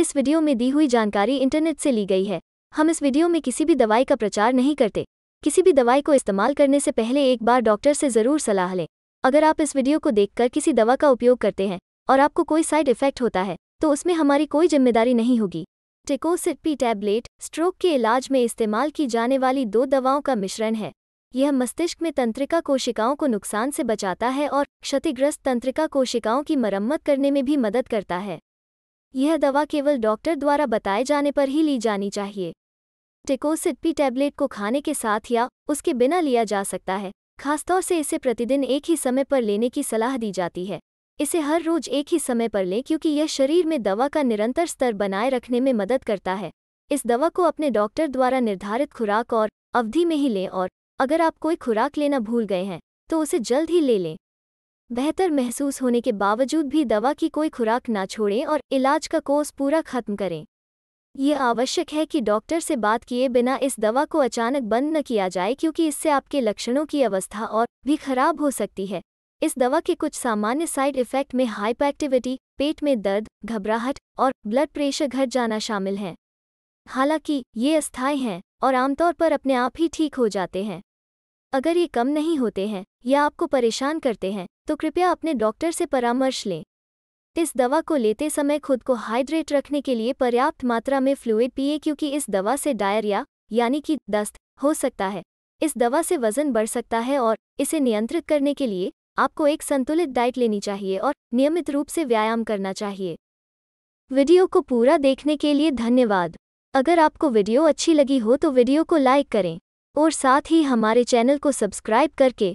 इस वीडियो में दी हुई जानकारी इंटरनेट से ली गई है हम इस वीडियो में किसी भी दवाई का प्रचार नहीं करते किसी भी दवाई को इस्तेमाल करने से पहले एक बार डॉक्टर से ज़रूर सलाह लें अगर आप इस वीडियो को देखकर किसी दवा का उपयोग करते हैं और आपको कोई साइड इफेक्ट होता है तो उसमें हमारी कोई जिम्मेदारी नहीं होगी टिकोसिटपी टैबलेट स्ट्रोक के इलाज में इस्तेमाल की जाने वाली दो दवाओं का मिश्रण है यह मस्तिष्क में तंत्रिका कोशिकाओं को नुकसान से बचाता है और क्षतिग्रस्त तंत्रिका कोशिकाओं की मरम्मत करने में भी मदद करता है यह दवा केवल डॉक्टर द्वारा बताए जाने पर ही ली जानी चाहिए टिकोसिटपी टैबलेट को खाने के साथ या उसके बिना लिया जा सकता है खासतौर से इसे प्रतिदिन एक ही समय पर लेने की सलाह दी जाती है इसे हर रोज एक ही समय पर लें क्योंकि यह शरीर में दवा का निरंतर स्तर बनाए रखने में मदद करता है इस दवा को अपने डॉक्टर द्वारा निर्धारित खुराक और अवधि में ही लें और अगर आप कोई खुराक लेना भूल गए हैं तो उसे जल्द ही ले लें बेहतर महसूस होने के बावजूद भी दवा की कोई खुराक ना छोड़ें और इलाज का कोर्स पूरा खत्म करें ये आवश्यक है कि डॉक्टर से बात किए बिना इस दवा को अचानक बंद न किया जाए क्योंकि इससे आपके लक्षणों की अवस्था और भी खराब हो सकती है इस दवा के कुछ सामान्य साइड इफ़ेक्ट में एक्टिविटी पेट में दर्द घबराहट और ब्लड प्रेशर घट जाना शामिल हैं हालांकि ये अस्थायी हैं और आमतौर पर अपने आप ही ठीक हो जाते हैं अगर ये कम नहीं होते हैं या आपको परेशान करते हैं तो कृपया अपने डॉक्टर से परामर्श लें इस दवा को लेते समय खुद को हाइड्रेट रखने के लिए पर्याप्त मात्रा में फ्लूइड पिए क्योंकि इस दवा से डायरिया यानी कि दस्त हो सकता है इस दवा से वजन बढ़ सकता है और इसे नियंत्रित करने के लिए आपको एक संतुलित डाइट लेनी चाहिए और नियमित रूप से व्यायाम करना चाहिए वीडियो को पूरा देखने के लिए धन्यवाद अगर आपको वीडियो अच्छी लगी हो तो वीडियो को लाइक करें और साथ ही हमारे चैनल को सब्सक्राइब करके